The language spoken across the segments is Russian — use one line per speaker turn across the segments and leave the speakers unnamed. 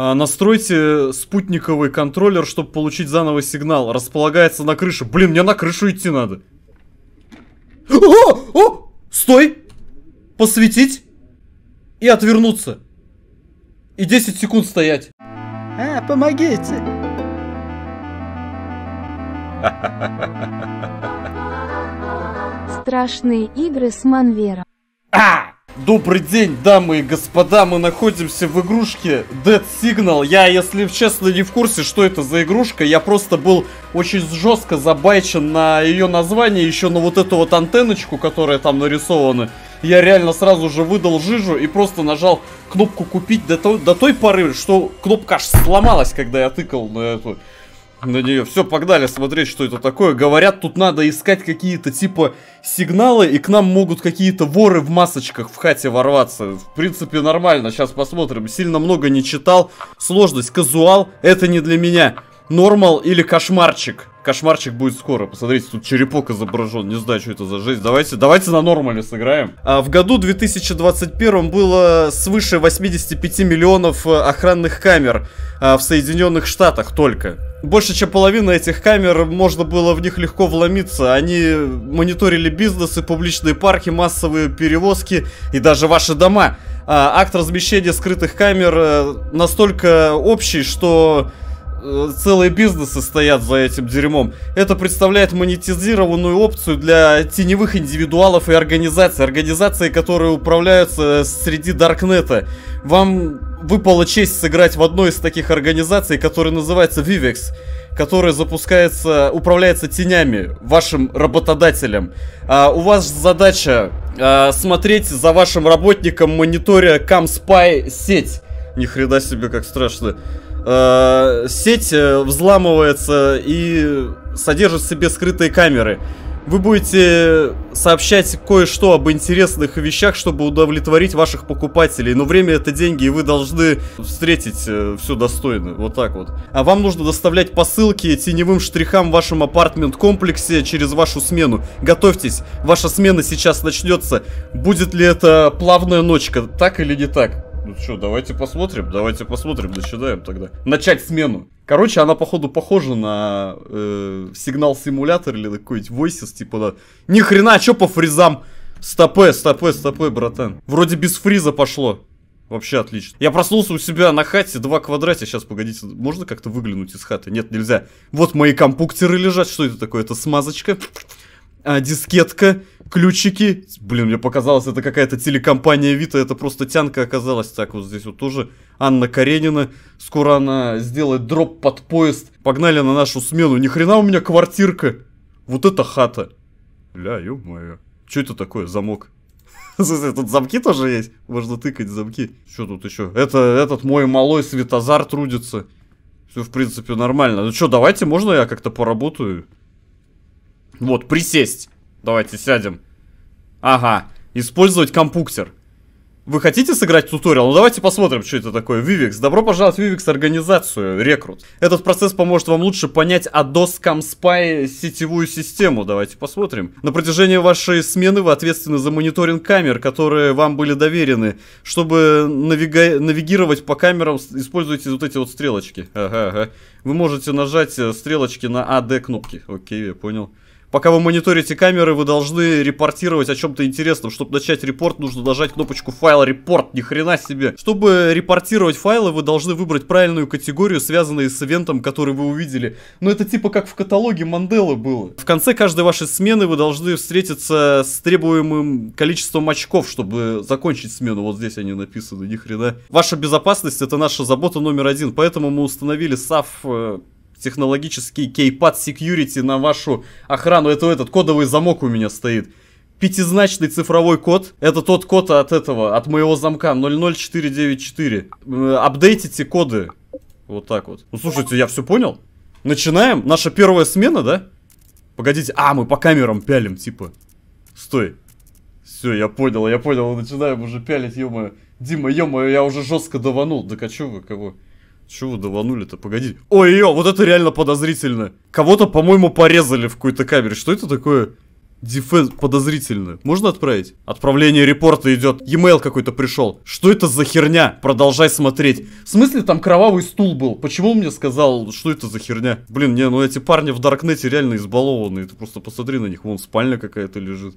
А, настройте спутниковый контроллер, чтобы получить заново сигнал. Располагается на крыше. Блин, мне на крышу идти надо. О! О! Стой! Посветить и отвернуться. И 10 секунд стоять. А, помогите! Страшные игры с Манвером. А! Добрый день, дамы и господа, мы находимся в игрушке Dead Signal. Я, если честно, не в курсе, что это за игрушка. Я просто был очень жестко забайчен на ее название, еще на вот эту вот антенночку, которая там нарисована. Я реально сразу же выдал жижу и просто нажал кнопку «Купить» до, то, до той поры, что кнопка аж сломалась, когда я тыкал на эту на нее. Все, погнали смотреть, что это такое. Говорят, тут надо искать какие-то типа сигналы, и к нам могут какие-то воры в масочках в хате ворваться. В принципе, нормально, сейчас посмотрим. Сильно много не читал. Сложность, казуал, это не для меня. Нормал или кошмарчик? кошмарчик будет скоро. Посмотрите, тут черепок изображен. Не знаю, что это за жесть. Давайте, давайте на нормале сыграем. А, в году 2021 было свыше 85 миллионов э, охранных камер а, в Соединенных Штатах только. Больше чем половина этих камер, можно было в них легко вломиться. Они мониторили бизнесы, публичные парки, массовые перевозки и даже ваши дома. А, акт размещения скрытых камер э, настолько общий, что Э, целые бизнесы стоят за этим дерьмом. Это представляет монетизированную опцию для теневых индивидуалов и организаций. Организации, которые управляются э, среди Даркнета. Вам выпала честь сыграть в одной из таких организаций, которая называется Vivex которая запускается, управляется тенями, вашим работодателем. А, у вас задача а, смотреть за вашим работником мониторя Камспай сеть. Ни хрена себе, как страшно. Э, сеть э, взламывается и содержит в себе скрытые камеры. Вы будете сообщать кое-что об интересных вещах, чтобы удовлетворить ваших покупателей. Но время это деньги, и вы должны встретить э, все достойно. Вот так вот. А вам нужно доставлять посылки теневым штрихам в вашем апартмент-комплексе через вашу смену. Готовьтесь, ваша смена сейчас начнется. Будет ли это плавная ночка, так или не так? Ну что, давайте посмотрим, давайте посмотрим, начинаем тогда. Начать смену. Короче, она, походу, похожа на э, сигнал-симулятор или на какой-нибудь войсис, типа, да. Ни хрена, что по фризам? Стопэ, стопэ, стопэ, братан. Вроде без фриза пошло. Вообще отлично. Я проснулся у себя на хате, два квадрата. Сейчас, погодите, можно как-то выглянуть из хаты? Нет, нельзя. Вот мои компуктеры лежат. Что это такое? Это смазочка а, дискетка, ключики. Блин, мне показалось, это какая-то телекомпания Вита, это просто тянка оказалась. Так, вот здесь вот тоже Анна Каренина. Скоро она сделает дроп под поезд. Погнали на нашу смену. Ни хрена у меня квартирка. Вот это хата. Ля, ё-моё. Что это такое, замок? Тут замки тоже есть? Можно тыкать замки. Что тут еще? Это этот мой малой Светозар трудится. Все, в принципе, нормально. Ну что, давайте, можно я как-то поработаю? Вот, присесть. Давайте сядем. Ага, использовать компуктер. Вы хотите сыграть туториал? Ну давайте посмотрим, что это такое. Vivix. Добро пожаловать в Vivix организацию, рекрут. Этот процесс поможет вам лучше понять ADOS ComSpy сетевую систему. Давайте посмотрим. На протяжении вашей смены вы ответственны за мониторинг камер, которые вам были доверены. Чтобы навига... навигировать по камерам, используйте вот эти вот стрелочки. Ага, ага. Вы можете нажать э, стрелочки на AD а кнопки. Окей, я понял. Пока вы мониторите камеры, вы должны репортировать о чем-то интересном. Чтобы начать репорт, нужно нажать кнопочку файл репорт. Ни хрена себе. Чтобы репортировать файлы, вы должны выбрать правильную категорию, связанную с ивентом, который вы увидели. Но ну, это типа как в каталоге Манделы было. В конце каждой вашей смены вы должны встретиться с требуемым количеством очков, чтобы закончить смену. Вот здесь они написаны, ни хрена. Ваша безопасность это наша забота номер один, поэтому мы установили SAF технологический кейпад security на вашу охрану. Это этот кодовый замок у меня стоит. Пятизначный цифровой код. Это тот код от этого, от моего замка 00494. Э, апдейтите коды. Вот так вот. Ну, слушайте, я все понял. Начинаем. Наша первая смена, да? Погодите. А, мы по камерам пялим, типа. Стой. Все, я понял, я понял. Начинаем уже пялить, ё -моё. Дима, ё я уже жестко даванул. Да а вы, кого? Чего вы даванули-то? Погоди. Ой, ё, вот это реально подозрительно. Кого-то, по-моему, порезали в какой-то камере. Что это такое? Дефенс подозрительно. Можно отправить? Отправление репорта идет. Емейл какой-то пришел. Что это за херня? Продолжай смотреть. В смысле там кровавый стул был? Почему он мне сказал, что это за херня? Блин, не, ну эти парни в Даркнете реально избалованные. Ты просто посмотри на них. Вон спальня какая-то лежит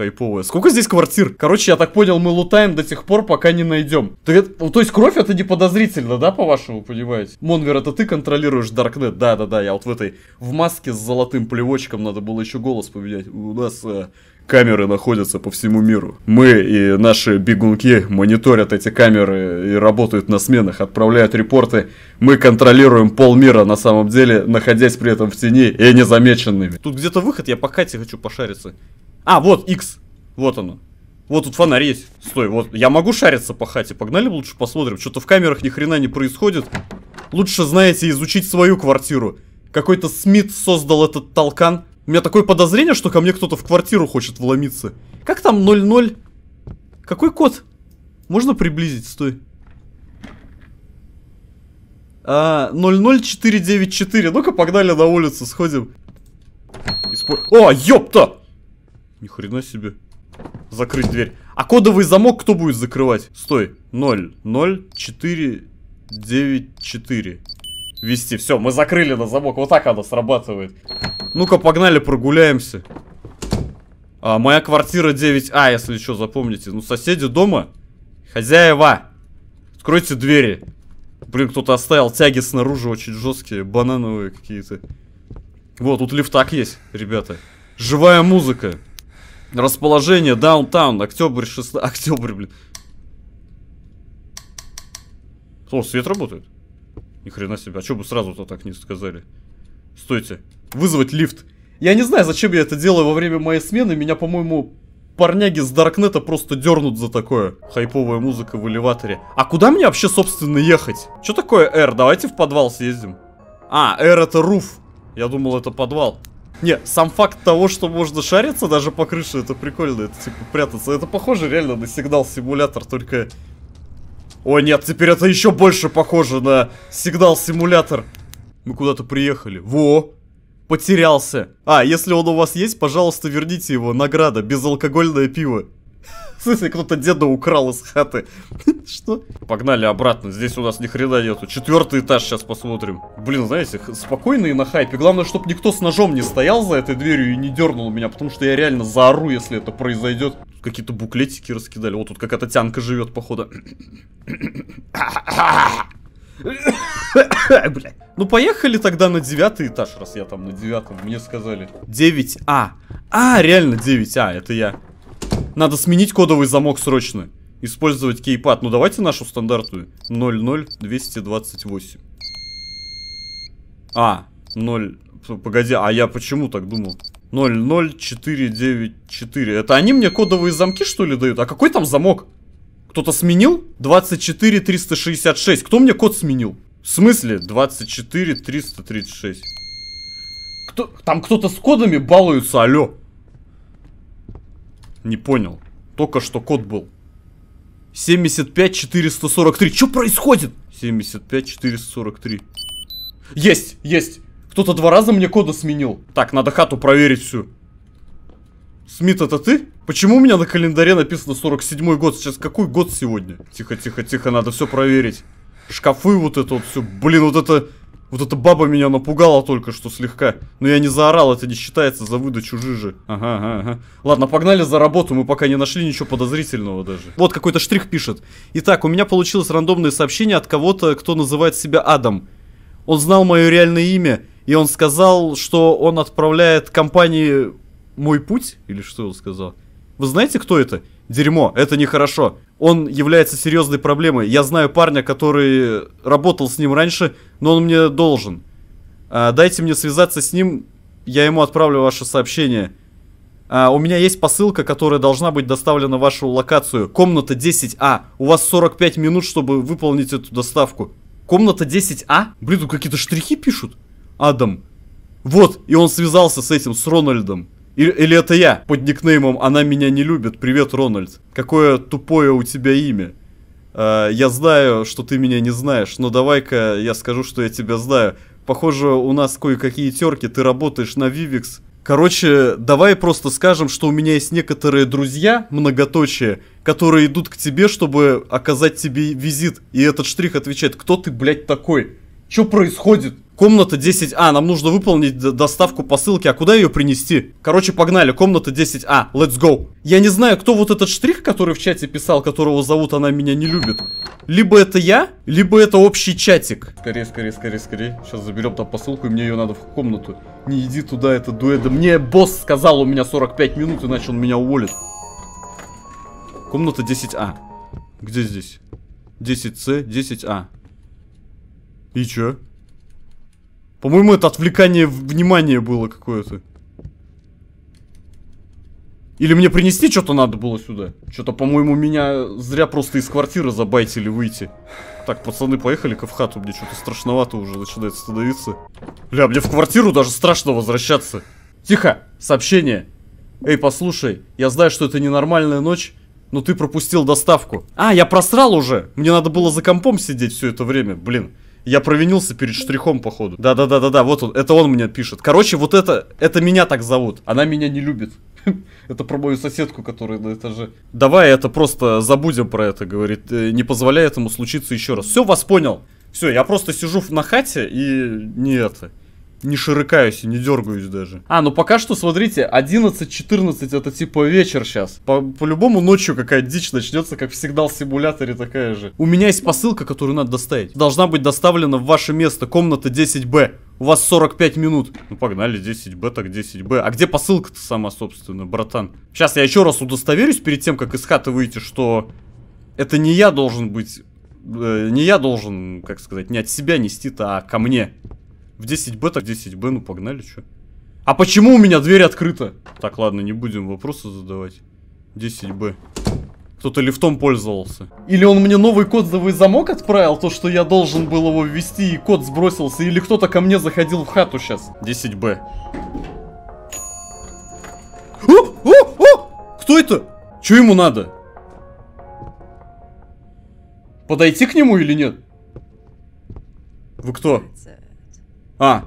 хайповая. Сколько здесь квартир? Короче, я так понял, мы лутаем до тех пор, пока не найдем. Ты, ну, то есть кровь это не подозрительно, да, по-вашему, понимаете? Монвер, это ты контролируешь Даркнет? Да-да-да, я вот в этой, в маске с золотым плевочком, надо было еще голос поменять. У нас э, камеры находятся по всему миру. Мы и наши бегунки мониторят эти камеры и работают на сменах, отправляют репорты. Мы контролируем полмира на самом деле, находясь при этом в тени и незамеченными. Тут где-то выход, я по Кате хочу пошариться. А, вот, X. Вот оно. Вот тут фонарь есть. Стой, вот. Я могу шариться по хате. Погнали лучше посмотрим. Что-то в камерах ни хрена не происходит. Лучше, знаете, изучить свою квартиру. Какой-то Смит создал этот толкан. У меня такое подозрение, что ко мне кто-то в квартиру хочет вломиться. Как там 00? Какой код? Можно приблизить? Стой. А, 00494. Ну-ка, погнали на улицу, сходим. Испо... О, ёпта! Ни хрена себе. Закрыть дверь. А кодовый замок кто будет закрывать? Стой. 0, 0, 4, 9, 4. Вести. Все, мы закрыли на замок. Вот так оно срабатывает. Ну-ка, погнали, прогуляемся. А, моя квартира 9А, если что, запомните. Ну, соседи дома. Хозяева. Откройте двери. Блин, кто-то оставил тяги снаружи очень жесткие, банановые какие-то. Вот, тут лифтак есть, ребята. Живая музыка. Расположение, даунтаун, Октябрь 16... Октябрь, блин. О, свет работает. Ни хрена себе. А что бы сразу-то так не сказали? Стойте. Вызвать лифт. Я не знаю, зачем я это делаю во время моей смены. Меня, по-моему, парняги с Даркнета просто дернут за такое. Хайповая музыка в элеваторе. А куда мне вообще, собственно, ехать? Что такое R? Давайте в подвал съездим. А, R это руф. Я думал, это подвал. Не, сам факт того, что можно шариться даже по крыше, это прикольно, это типа прятаться. Это похоже реально на сигнал-симулятор, только... О нет, теперь это еще больше похоже на сигнал-симулятор. Мы куда-то приехали. Во! Потерялся. А, если он у вас есть, пожалуйста, верните его. Награда, безалкогольное пиво. Слушай, кто-то деда украл из хаты. Что? Погнали обратно, здесь у нас ни хрена нету. Четвертый этаж сейчас посмотрим. Блин, знаете, спокойно и на хайпе. Главное, чтобы никто с ножом не стоял за этой дверью и не дернул меня, потому что я реально заору, если это произойдет. Какие-то буклетики раскидали. Вот тут какая-то тянка живет, походу. Ну поехали тогда на девятый этаж, раз я там на девятом, мне сказали. 9А. А, реально 9А, это я. Надо сменить кодовый замок срочно. Использовать кейпад. Ну давайте нашу стандартную. 00228. А, 0... Погоди, а я почему так думал? 00494. Это они мне кодовые замки, что ли, дают? А какой там замок? Кто-то сменил? 24366. Кто мне код сменил? В смысле 24336? Кто... Там кто-то с кодами балуется, алё. Не понял. Только что код был. 75-443. Что происходит? 75-443. Есть, есть. Кто-то два раза мне кода сменил. Так, надо хату проверить всю. Смит, это ты? Почему у меня на календаре написано 47-й год? Сейчас какой год сегодня? Тихо, тихо, тихо, надо все проверить. Шкафы вот это вот все. Блин, вот это... Вот эта баба меня напугала только что слегка. Но я не заорал, это не считается за выдачу жижи. Ага, ага, Ладно, погнали за работу, мы пока не нашли ничего подозрительного даже. Вот какой-то штрих пишет. Итак, у меня получилось рандомное сообщение от кого-то, кто называет себя Адам. Он знал мое реальное имя, и он сказал, что он отправляет компании «Мой путь» или что он сказал. Вы знаете, кто это? дерьмо, это нехорошо. Он является серьезной проблемой. Я знаю парня, который работал с ним раньше, но он мне должен. А, дайте мне связаться с ним, я ему отправлю ваше сообщение. А, у меня есть посылка, которая должна быть доставлена в вашу локацию. Комната 10А. У вас 45 минут, чтобы выполнить эту доставку. Комната 10А? Блин, тут какие-то штрихи пишут. Адам. Вот, и он связался с этим, с Рональдом. Или это я под никнеймом «Она меня не любит». Привет, Рональд. Какое тупое у тебя имя. А, я знаю, что ты меня не знаешь, но давай-ка я скажу, что я тебя знаю. Похоже, у нас кое-какие терки, ты работаешь на Vivix. Короче, давай просто скажем, что у меня есть некоторые друзья, многоточие, которые идут к тебе, чтобы оказать тебе визит. И этот штрих отвечает, кто ты, блядь, такой? Что происходит? Комната 10А. Нам нужно выполнить доставку посылки. А куда ее принести? Короче, погнали. Комната 10А. Let's go. Я не знаю, кто вот этот штрих, который в чате писал, которого зовут «Она меня не любит». Либо это я, либо это общий чатик. Скорее, скорее, скорее, скорее. Сейчас заберем там посылку, и мне ее надо в комнату. Не иди туда, это дуэда. Мне босс сказал, у меня 45 минут, иначе он меня уволит. Комната 10А. Где здесь? 10С, 10А. И чё? По-моему, это отвлекание внимания было какое-то. Или мне принести что-то надо было сюда? Что-то, по-моему, меня зря просто из квартиры забайтили выйти. Так, пацаны, поехали-ка в хату. Мне что-то страшновато уже начинает становиться. Бля, мне в квартиру даже страшно возвращаться. Тихо! Сообщение. Эй, послушай, я знаю, что это ненормальная ночь, но ты пропустил доставку. А, я просрал уже! Мне надо было за компом сидеть все это время, блин. Я провинился перед штрихом, походу. Да-да-да-да-да, вот он, это он меня пишет. Короче, вот это, это меня так зовут. Она меня не любит. Это про мою соседку, которая на этаже. Давай это просто забудем про это, говорит. Э, не позволяй этому случиться еще раз. Все, вас понял. Все, я просто сижу на хате и не это не ширыкаюсь и не дергаюсь даже. А, ну пока что, смотрите, 11-14 это типа вечер сейчас. По-любому по ночью какая дичь начнется, как в сигнал-симуляторе такая же. У меня есть посылка, которую надо доставить. Должна быть доставлена в ваше место, комната 10Б. У вас 45 минут. Ну погнали, 10Б так 10Б. А где посылка-то сама, собственно, братан? Сейчас я еще раз удостоверюсь перед тем, как из хаты выйти, что это не я должен быть... Э, не я должен, как сказать, не от себя нести-то, а ко мне в 10Б так 10Б, ну погнали, что? А почему у меня дверь открыта? Так, ладно, не будем вопросы задавать. 10Б. Кто-то лифтом пользовался. Или он мне новый кодзовый замок отправил, то, что я должен был его ввести, и код сбросился. Или кто-то ко мне заходил в хату сейчас. 10Б. О, о, о! Кто это? Че ему надо? Подойти к нему или нет? Вы кто? А.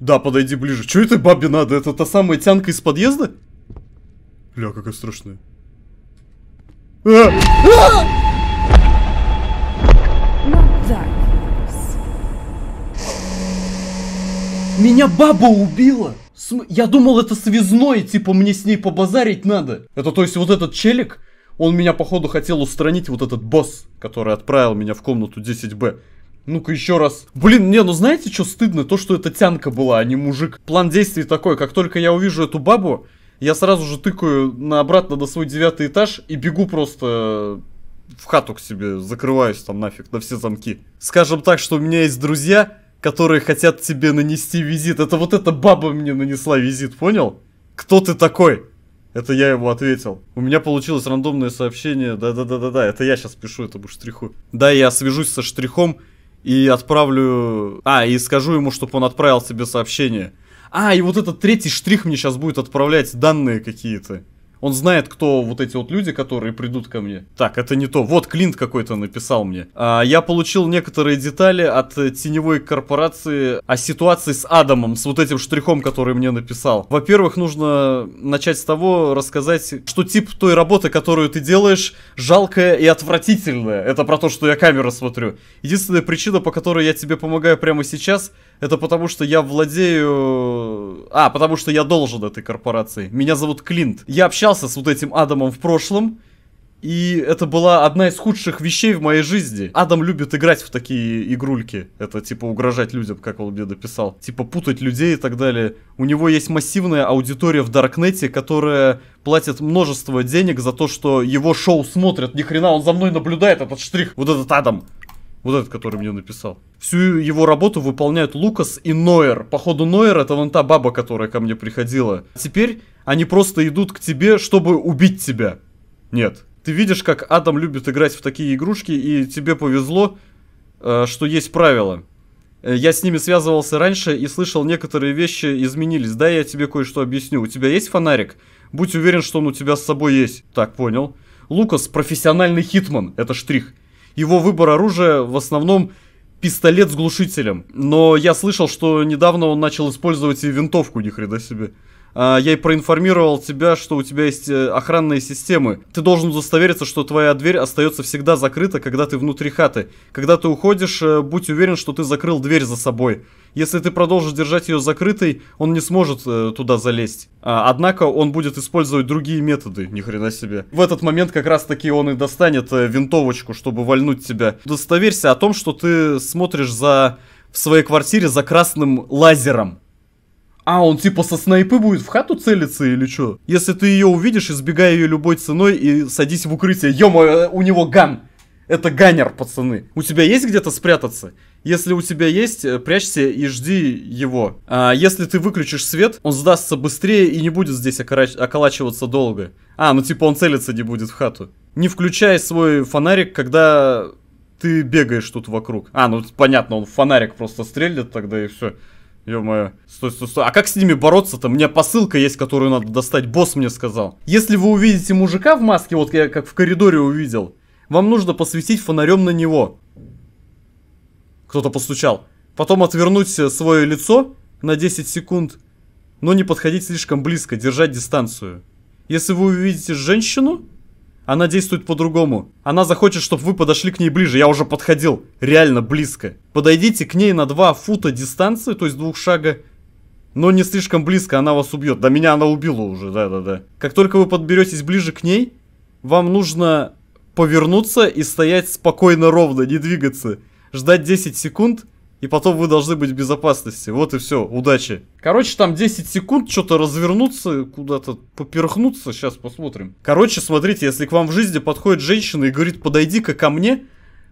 Да, подойди ближе. Че это бабе надо? Это та самая тянка из подъезда? Бля, какая страшная. А! А! Меня баба убила! См... Я думал, это связной, типа мне с ней побазарить надо. Это то есть вот этот челик, он меня походу хотел устранить, вот этот босс, который отправил меня в комнату 10Б. Ну-ка еще раз. Блин, не, ну знаете, что стыдно? То, что это тянка была, а не мужик. План действий такой, как только я увижу эту бабу, я сразу же тыкаю на обратно на свой девятый этаж и бегу просто в хату к себе, закрываюсь там нафиг на все замки. Скажем так, что у меня есть друзья, которые хотят тебе нанести визит. Это вот эта баба мне нанесла визит, понял? Кто ты такой? Это я ему ответил. У меня получилось рандомное сообщение. Да-да-да-да-да, это я сейчас пишу этому штриху. Да, я свяжусь со штрихом и отправлю... А, и скажу ему, чтобы он отправил себе сообщение. А, и вот этот третий штрих мне сейчас будет отправлять данные какие-то. Он знает, кто вот эти вот люди, которые придут ко мне. Так, это не то. Вот Клинт какой-то написал мне. А, я получил некоторые детали от теневой корпорации о ситуации с Адамом, с вот этим штрихом, который мне написал. Во-первых, нужно начать с того, рассказать, что тип той работы, которую ты делаешь, жалкая и отвратительная. Это про то, что я камеру смотрю. Единственная причина, по которой я тебе помогаю прямо сейчас, это потому, что я владею... А, потому что я должен этой корпорации. Меня зовут Клинт. Я общался с вот этим Адамом в прошлом. И это была одна из худших вещей в моей жизни. Адам любит играть в такие игрульки. Это типа угрожать людям, как он мне написал. Типа путать людей и так далее. У него есть массивная аудитория в Даркнете, которая платит множество денег за то, что его шоу смотрят. Ни хрена, он за мной наблюдает, этот штрих. Вот этот Адам. Вот этот, который мне написал. Всю его работу выполняют Лукас и Нойер. Походу, Нойер это вон та баба, которая ко мне приходила. Теперь они просто идут к тебе, чтобы убить тебя. Нет. Ты видишь, как Адам любит играть в такие игрушки, и тебе повезло, э, что есть правила. Э, я с ними связывался раньше и слышал, некоторые вещи изменились. Да, я тебе кое-что объясню. У тебя есть фонарик? Будь уверен, что он у тебя с собой есть. Так, понял. Лукас профессиональный хитман. Это штрих его выбор оружия в основном пистолет с глушителем. Но я слышал, что недавно он начал использовать и винтовку, ни хрена себе. А, я и проинформировал тебя, что у тебя есть э, охранные системы. Ты должен удостовериться, что твоя дверь остается всегда закрыта, когда ты внутри хаты. Когда ты уходишь, э, будь уверен, что ты закрыл дверь за собой. Если ты продолжишь держать ее закрытой, он не сможет э, туда залезть. А, однако он будет использовать другие методы, ни хрена себе. В этот момент как раз таки он и достанет э, винтовочку, чтобы вольнуть тебя. Удостоверься о том, что ты смотришь за в своей квартире за красным лазером. А, он типа со снайпы будет в хату целиться или что? Если ты ее увидишь, избегай ее любой ценой и садись в укрытие. ё э, у него ган! Это ганер, пацаны. У тебя есть где-то спрятаться? Если у тебя есть, э, прячься и жди его. А если ты выключишь свет, он сдастся быстрее и не будет здесь окарач... околачиваться долго. А, ну типа он целиться не будет в хату. Не включай свой фонарик, когда ты бегаешь тут вокруг. А, ну понятно, он фонарик просто стрельнет тогда и все. Ё-моё. Стой, стой, стой. А как с ними бороться-то? У меня посылка есть, которую надо достать. Босс мне сказал. Если вы увидите мужика в маске, вот я как в коридоре увидел, вам нужно посветить фонарем на него. Кто-то постучал. Потом отвернуть э, свое лицо на 10 секунд, но не подходить слишком близко, держать дистанцию. Если вы увидите женщину, она действует по-другому. Она захочет, чтобы вы подошли к ней ближе. Я уже подходил, реально близко. Подойдите к ней на 2 фута дистанции, то есть двух шага, но не слишком близко, она вас убьет. Да меня она убила уже, да-да-да. Как только вы подберетесь ближе к ней, вам нужно повернуться и стоять спокойно ровно, не двигаться ждать 10 секунд, и потом вы должны быть в безопасности. Вот и все, удачи. Короче, там 10 секунд, что-то развернуться, куда-то поперхнуться, сейчас посмотрим. Короче, смотрите, если к вам в жизни подходит женщина и говорит, подойди-ка ко мне,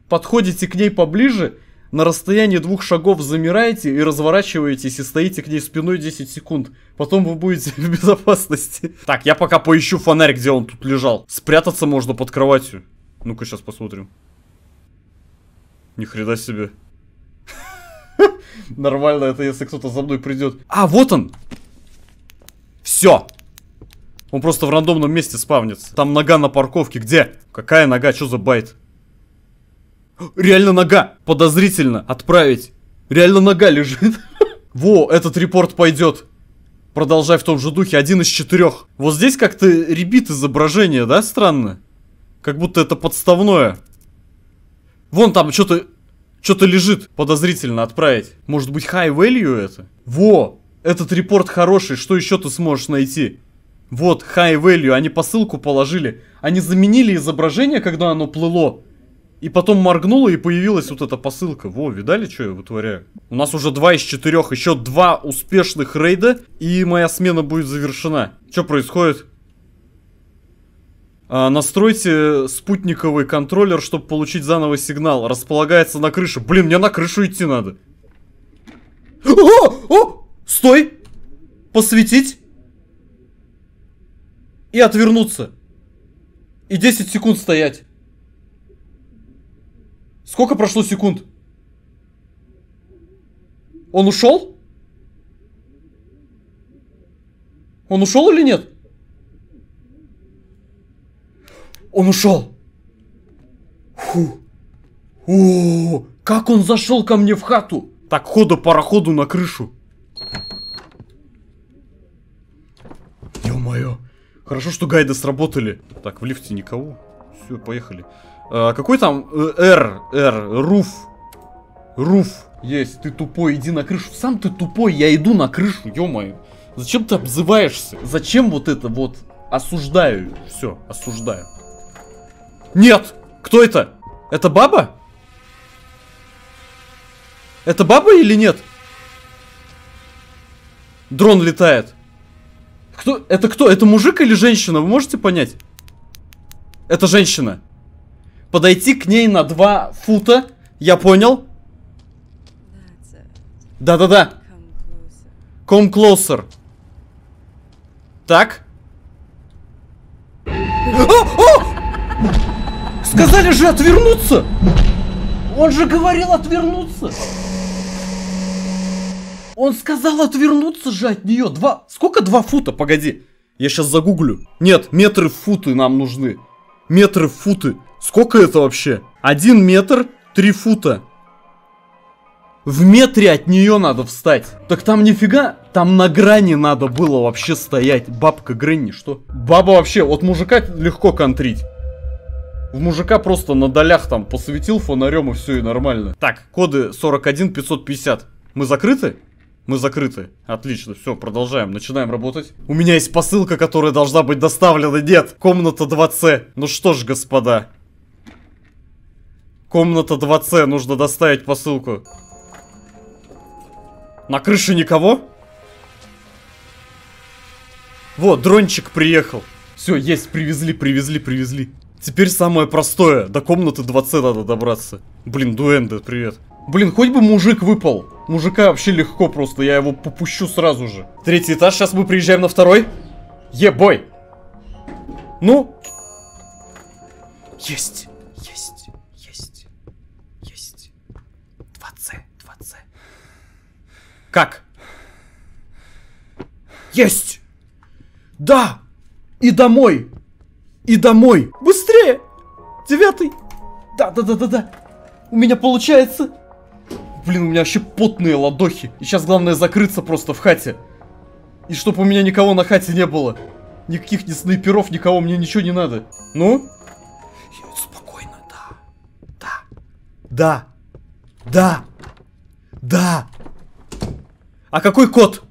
подходите к ней поближе, на расстоянии двух шагов замираете и разворачиваетесь и стоите к ней спиной 10 секунд. Потом вы будете в безопасности. Так, я пока поищу фонарь, где он тут лежал. Спрятаться можно под кроватью. Ну-ка, сейчас посмотрим. Ни хрена себе. Нормально это, если кто-то за мной придет. А, вот он! Все! Он просто в рандомном месте спавнится. Там нога на парковке. Где? Какая нога? Что за байт? Реально нога! Подозрительно. Отправить. Реально нога лежит. Во, этот репорт пойдет. Продолжай в том же духе. Один из четырех. Вот здесь как-то ребит изображение, да? Странно. Как будто это подставное. Вон там что-то что-то лежит подозрительно отправить. Может быть, high value это? Во! Этот репорт хороший, что еще ты сможешь найти? Вот, high value, они посылку положили. Они заменили изображение, когда оно плыло. И потом моргнуло, и появилась вот эта посылка. Во, видали, что я вытворяю? У нас уже два из четырех, еще два успешных рейда, и моя смена будет завершена. Что происходит? А, настройте спутниковый контроллер, чтобы получить заново сигнал. Располагается на крыше. Блин, мне на крышу идти надо. О! О! Стой! Посветить. И отвернуться. И 10 секунд стоять. Сколько прошло секунд? Он ушел? Он ушел или нет? Он ушел. Фу. О, как он зашел ко мне в хату. Так, хода пароходу на крышу. Ё-моё. Хорошо, что гайды сработали. Так, в лифте никого. Все, поехали. А, какой там э, Р? Р. Руф. Руф. Есть, ты тупой, иди на крышу. Сам ты тупой, я иду на крышу, ё-моё. Зачем ты обзываешься? Зачем вот это вот? Осуждаю. Все, осуждаю. Нет! Кто это? Это баба? Это баба или нет? Дрон летает. Кто? Это кто? Это мужик или женщина? Вы можете понять? Это женщина. Подойти к ней на два фута. Я понял. Да-да-да. Come closer. Так. О! О! Сказали же отвернуться! Он же говорил отвернуться! Он сказал отвернуться же от нее. Два... Сколько два фута? Погоди. Я сейчас загуглю. Нет, метры футы нам нужны. Метры футы. Сколько это вообще? Один метр, три фута. В метре от нее надо встать. Так там нифига, там на грани надо было вообще стоять. Бабка Гренни, что? Баба вообще, Вот мужика легко контрить. В мужика просто на долях там посветил фонарем и все, и нормально. Так, коды 41 550. Мы закрыты? Мы закрыты. Отлично, все, продолжаем, начинаем работать. У меня есть посылка, которая должна быть доставлена. Нет, комната 2С. Ну что ж, господа. Комната 2С, нужно доставить посылку. На крыше никого? Вот, дрончик приехал. Все, есть, привезли, привезли, привезли. Теперь самое простое. До комнаты 20 надо добраться. Блин, дуэнда, привет. Блин, хоть бы мужик выпал. Мужика вообще легко просто, я его попущу сразу же. Третий этаж, сейчас мы приезжаем на второй. Ебой! Ну? Есть! Есть! Есть! Есть! 20! 20! Как? Есть! Да! И домой! и домой. Быстрее! Девятый! Да-да-да-да-да! У меня получается! Блин, у меня вообще потные ладохи. И сейчас главное закрыться просто в хате. И чтобы у меня никого на хате не было. Никаких ни снайперов, никого, мне ничего не надо. Ну? Спокойно, да. Да. Да. Да. Да. А какой код?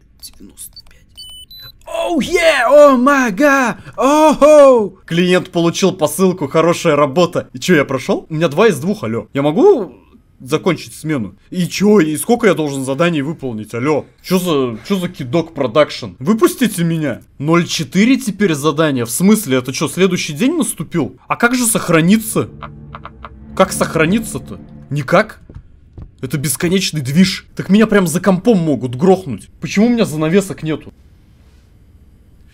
Оу, е, о, мага, охо. Клиент получил посылку, хорошая работа. И чё, я прошел? У меня два из двух, алё. Я могу закончить смену. И чё, и сколько я должен заданий выполнить? алё? чё за, чё за кидок продакшн? Выпустите меня! 0.4 теперь задание? В смысле, это чё, следующий день наступил? А как же сохраниться? Как сохраниться-то? Никак? Это бесконечный движ. Так меня прям за компом могут грохнуть. Почему у меня занавесок нету?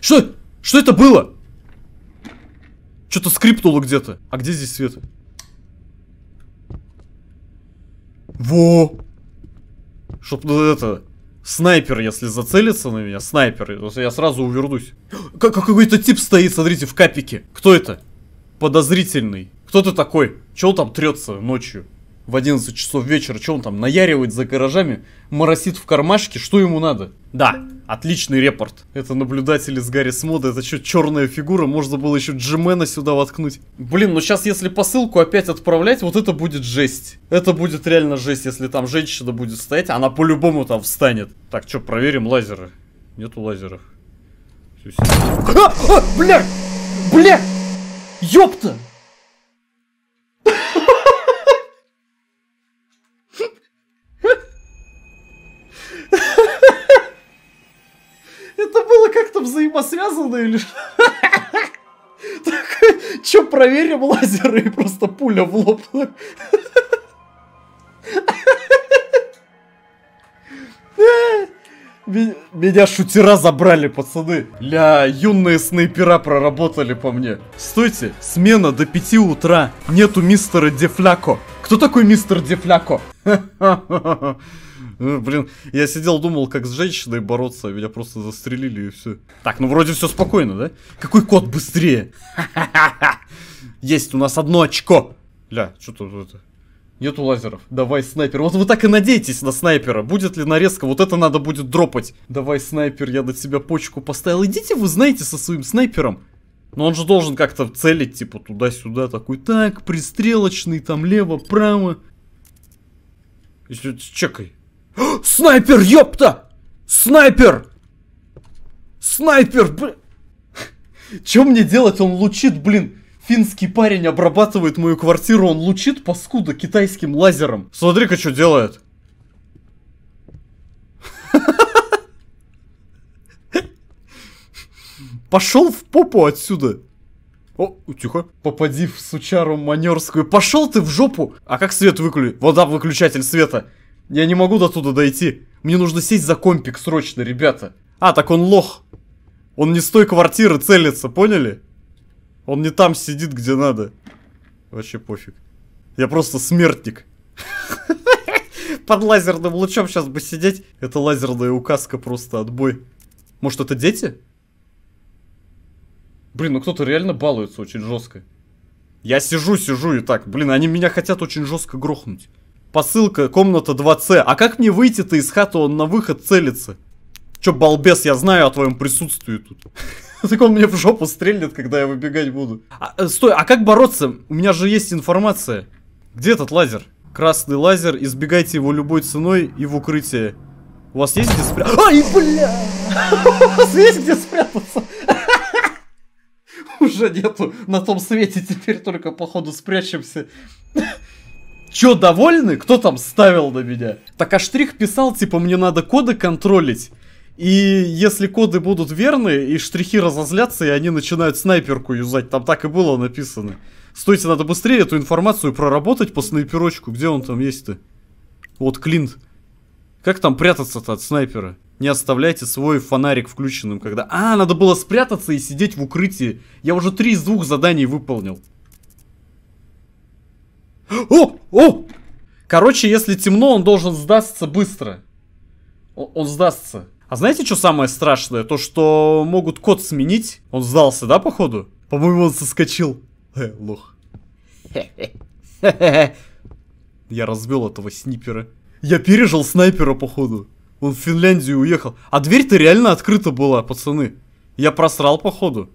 Что? Что это было? Что-то скрипнуло где-то. А где здесь света? Во! Чтоб ну, это... Снайпер, если зацелится на меня, снайпер, я сразу увернусь. Как какой-то тип стоит, смотрите, в капике. Кто это? Подозрительный. Кто ты такой? Чего там трется ночью? в 11 часов вечера, что он там наяривает за гаражами, моросит в кармашке, что ему надо? Да, отличный репорт. Это наблюдатель из Гарри Смода, это что, черная фигура, можно было еще Джимена сюда воткнуть. Блин, ну сейчас если посылку опять отправлять, вот это будет жесть. Это будет реально жесть, если там женщина будет стоять, она по-любому там встанет. Так, что, проверим лазеры. Нету лазеров. А, а, бля! Бля! Ёпта! взаимосвязаны или что? Че, проверим лазеры и просто пуля в лоб. Меня шутера забрали, пацаны. Ля, юные снайпера проработали по мне. Стойте, смена до 5 утра. Нету мистера Дефляко. Кто такой мистер Дефляко? Ну, блин, я сидел, думал, как с женщиной бороться, меня просто застрелили и все. Так, ну вроде все спокойно, да? Какой кот быстрее? Есть у нас одно очко. Ля, что тут это? Нету лазеров. Давай, снайпер. Вот вы так и надеетесь на снайпера. Будет ли нарезка? Вот это надо будет дропать. Давай, снайпер, я на тебя почку поставил. Идите вы, знаете, со своим снайпером. Но он же должен как-то целить, типа, туда-сюда. Такой, так, пристрелочный, там, лево, право. Чекай. Снайпер, ёпта! Снайпер! Снайпер, блин! чё мне делать? Он лучит, блин. Финский парень обрабатывает мою квартиру, он лучит, паскуда, китайским лазером. Смотри-ка, что делает. Пошел в попу отсюда. О, тихо. Попади в сучару манерскую. Пошел ты в жопу. А как свет выключить? Вода, выключатель света. Я не могу до туда дойти. Мне нужно сесть за компик срочно, ребята. А, так он лох. Он не с той квартиры целится, поняли? Он не там сидит, где надо. Вообще пофиг. Я просто смертник. Под лазерным лучом сейчас бы сидеть. Это лазерная указка просто отбой. Может это дети? Блин, ну кто-то реально балуется очень жестко. Я сижу, сижу и так. Блин, они меня хотят очень жестко грохнуть. Посылка, комната 2С. А как мне выйти-то из хаты, он на выход целится? Чё, балбес, я знаю о твоем присутствии тут. Так он мне в жопу стрельнет, когда я выбегать буду. А, э, стой, а как бороться? У меня же есть информация. Где этот лазер? Красный лазер, избегайте его любой ценой и в укрытие. У вас есть где спрятаться? Ай, бля! У вас есть где спрятаться? Уже нету. На том свете теперь только, походу, спрячемся. Чё, довольны? Кто там ставил на меня? Так а штрих писал, типа, мне надо коды контролить. И если коды будут верны, и штрихи разозлятся, и они начинают снайперку юзать. Там так и было написано. Стойте, надо быстрее эту информацию проработать по снайперочку. Где он там есть-то? Вот Клинт. Как там прятаться-то от снайпера? Не оставляйте свой фонарик включенным, когда... А, надо было спрятаться и сидеть в укрытии. Я уже три из двух заданий выполнил. О! О! Короче, если темно, он должен сдастся быстро. Он, он сдастся. А знаете, что самое страшное? То, что могут код сменить. Он сдался, да, походу? По-моему, он соскочил. Э, лох. Я разбил этого снипера. Я пережил снайпера, походу. Он в Финляндию уехал. А дверь-то реально открыта была, пацаны. Я просрал, походу.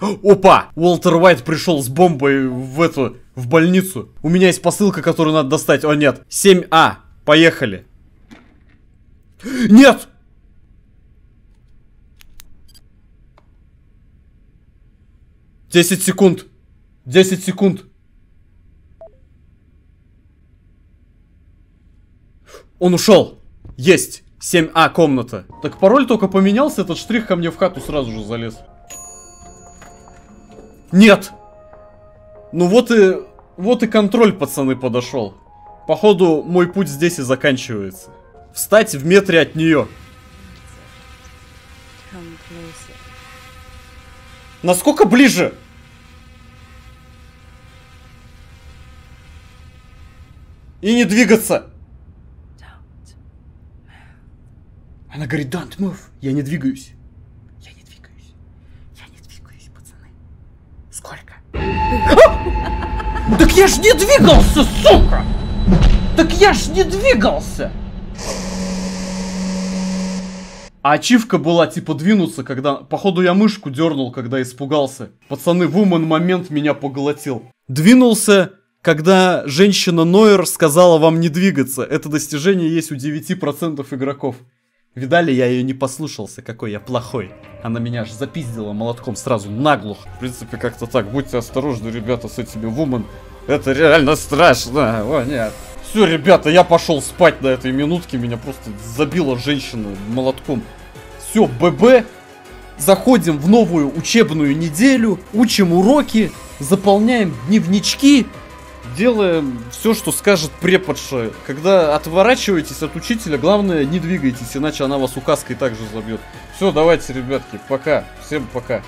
Опа! Уолтер Уайт пришел с бомбой в эту в больницу. У меня есть посылка, которую надо достать. О, нет. 7А. Поехали. Нет! Десять секунд. Десять секунд. Он ушел. Есть. 7А комната. Так пароль только поменялся, этот штрих ко мне в хату сразу же залез. Нет! Ну вот и... Вот и контроль, пацаны, подошел. Походу, мой путь здесь и заканчивается. Встать в метре от нее. Насколько ближе? И не двигаться. Она говорит, don't move. Я не двигаюсь. Я не двигаюсь. Я не двигаюсь, пацаны. Сколько? Ну так я ж не двигался, сука! Так я ж не двигался! А ачивка была типа двинуться, когда... Походу я мышку дернул, когда испугался. Пацаны, в умен момент меня поглотил. Двинулся, когда женщина Нойер сказала вам не двигаться. Это достижение есть у 9% игроков. Видали, я ее не послушался, какой я плохой. Она меня аж запиздила молотком сразу наглух. В принципе, как-то так. Будьте осторожны, ребята, с этими вумен. Это реально страшно. О, нет. Все, ребята, я пошел спать на этой минутке. Меня просто забила женщина молотком. Все, ББ. Заходим в новую учебную неделю. Учим уроки. Заполняем дневнички делаем все, что скажет преподша. Когда отворачиваетесь от учителя, главное не двигайтесь, иначе она вас указкой также забьет. Все, давайте, ребятки, пока. Всем пока.